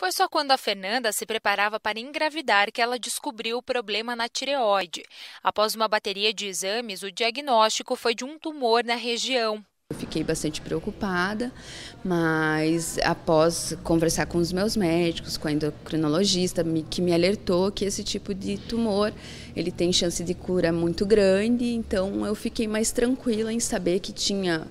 Foi só quando a Fernanda se preparava para engravidar que ela descobriu o problema na tireoide. Após uma bateria de exames, o diagnóstico foi de um tumor na região, eu fiquei bastante preocupada, mas após conversar com os meus médicos, com a endocrinologista, que me alertou que esse tipo de tumor ele tem chance de cura muito grande, então eu fiquei mais tranquila em saber que tinha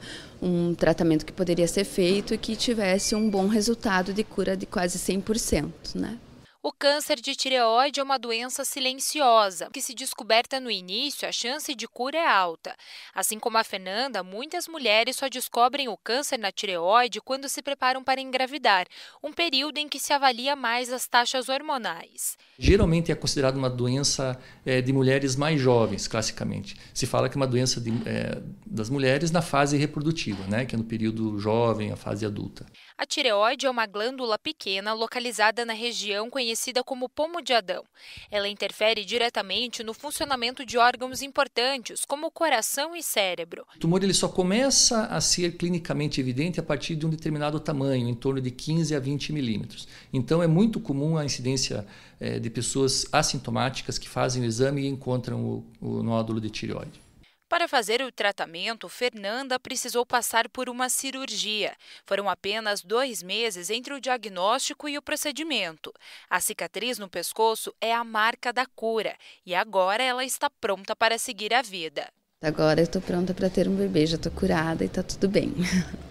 um tratamento que poderia ser feito e que tivesse um bom resultado de cura de quase 100%, né? O câncer de tireoide é uma doença silenciosa, que se descoberta no início, a chance de cura é alta. Assim como a Fernanda, muitas mulheres só descobrem o câncer na tireoide quando se preparam para engravidar, um período em que se avalia mais as taxas hormonais. Geralmente é considerada uma doença é, de mulheres mais jovens, classicamente. Se fala que é uma doença de, é, das mulheres na fase reprodutiva, né, que é no período jovem, a fase adulta. A tireoide é uma glândula pequena localizada na região conhecida conhecida como pomo de Adão. Ela interfere diretamente no funcionamento de órgãos importantes, como o coração e cérebro. O tumor ele só começa a ser clinicamente evidente a partir de um determinado tamanho, em torno de 15 a 20 milímetros. Então, é muito comum a incidência é, de pessoas assintomáticas que fazem o exame e encontram o, o nódulo de tireoide. Para fazer o tratamento, Fernanda precisou passar por uma cirurgia. Foram apenas dois meses entre o diagnóstico e o procedimento. A cicatriz no pescoço é a marca da cura e agora ela está pronta para seguir a vida. Agora eu estou pronta para ter um bebê, já estou curada e está tudo bem.